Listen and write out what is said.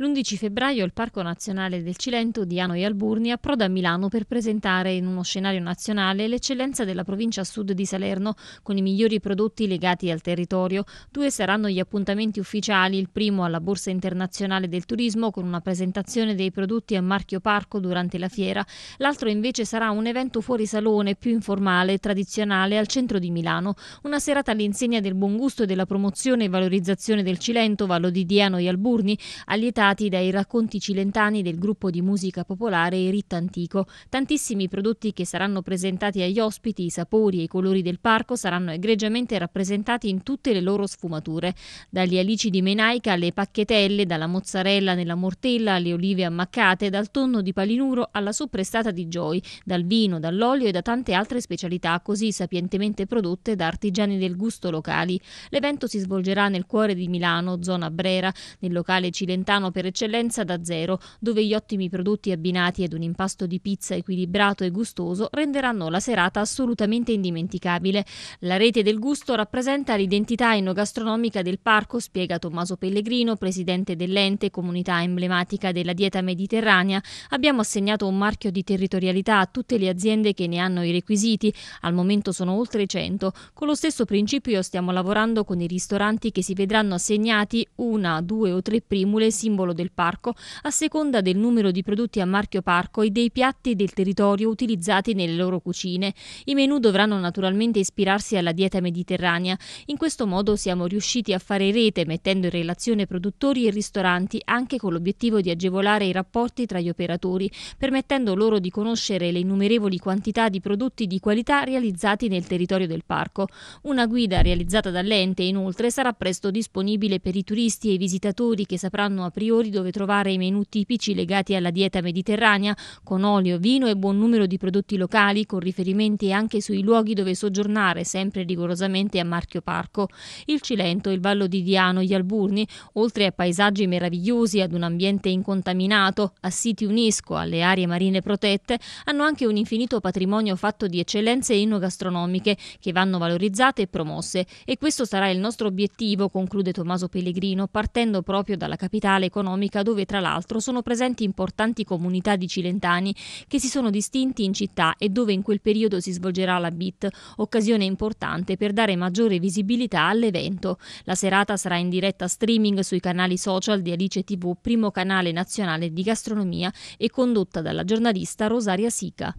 L'11 febbraio il Parco Nazionale del Cilento di Ano e Alburni approda a Milano per presentare in uno scenario nazionale l'eccellenza della provincia sud di Salerno con i migliori prodotti legati al territorio. Due saranno gli appuntamenti ufficiali, il primo alla Borsa Internazionale del Turismo con una presentazione dei prodotti a marchio Parco durante la fiera, l'altro invece sarà un evento fuori salone più informale, e tradizionale al centro di Milano, una serata all'insegna del buon gusto e della promozione e valorizzazione del Cilento, Vallo di Diano e Alburni, all'età trattati dai racconti cilentani del gruppo di musica popolare Iritta Antico. Tantissimi prodotti che saranno presentati agli ospiti, i sapori e i colori del parco saranno egregiamente rappresentati in tutte le loro sfumature, dagli alici di menaica alle pacchetelle, dalla mozzarella nella mortella alle olive ammaccate, dal tonno di palinuro alla soppressata di Joy, dal vino, dall'olio e da tante altre specialità così sapientemente prodotte da artigiani del gusto locali. L'evento si svolgerà nel cuore di Milano, zona Brera, nel locale cilentano per eccellenza da zero, dove gli ottimi prodotti abbinati ad un impasto di pizza equilibrato e gustoso renderanno la serata assolutamente indimenticabile. La rete del gusto rappresenta l'identità enogastronomica del parco, spiega Tommaso Pellegrino, presidente dell'ente, comunità emblematica della dieta mediterranea. Abbiamo assegnato un marchio di territorialità a tutte le aziende che ne hanno i requisiti, al momento sono oltre 100. Con lo stesso principio stiamo lavorando con i ristoranti che si vedranno assegnati una, due o tre primule simbolo solo del parco a seconda del numero di prodotti a marchio parco e dei piatti del territorio utilizzati nelle loro cucine. I menù dovranno naturalmente ispirarsi alla dieta mediterranea. In questo modo siamo riusciti a fare rete mettendo in relazione produttori e ristoranti anche con l'obiettivo di agevolare i rapporti tra gli operatori, permettendo loro di conoscere le innumerevoli quantità di prodotti di qualità realizzati nel territorio del parco. Una guida realizzata dall'ente inoltre sarà presto disponibile per i turisti e i visitatori che sapranno a priori settori dove trovare i menù tipici legati alla dieta mediterranea, con olio, vino e buon numero di prodotti locali, con riferimenti anche sui luoghi dove soggiornare, sempre rigorosamente a marchio parco. Il Cilento, il Vallo di Diano, gli Alburni, oltre a paesaggi meravigliosi, ad un ambiente incontaminato, a siti UNESCO, alle aree marine protette, hanno anche un infinito patrimonio fatto di eccellenze inogastronomiche che vanno valorizzate e promosse. E questo sarà il nostro obiettivo, conclude Tommaso Pellegrino, partendo proprio dalla capitale economica gastronomica dove tra l'altro sono presenti importanti comunità di cilentani che si sono distinti in città e dove in quel periodo si svolgerà la BIT, occasione importante per dare maggiore visibilità all'evento. La serata sarà in diretta streaming sui canali social di Alice TV, primo canale nazionale di gastronomia e condotta dalla giornalista Rosaria Sica.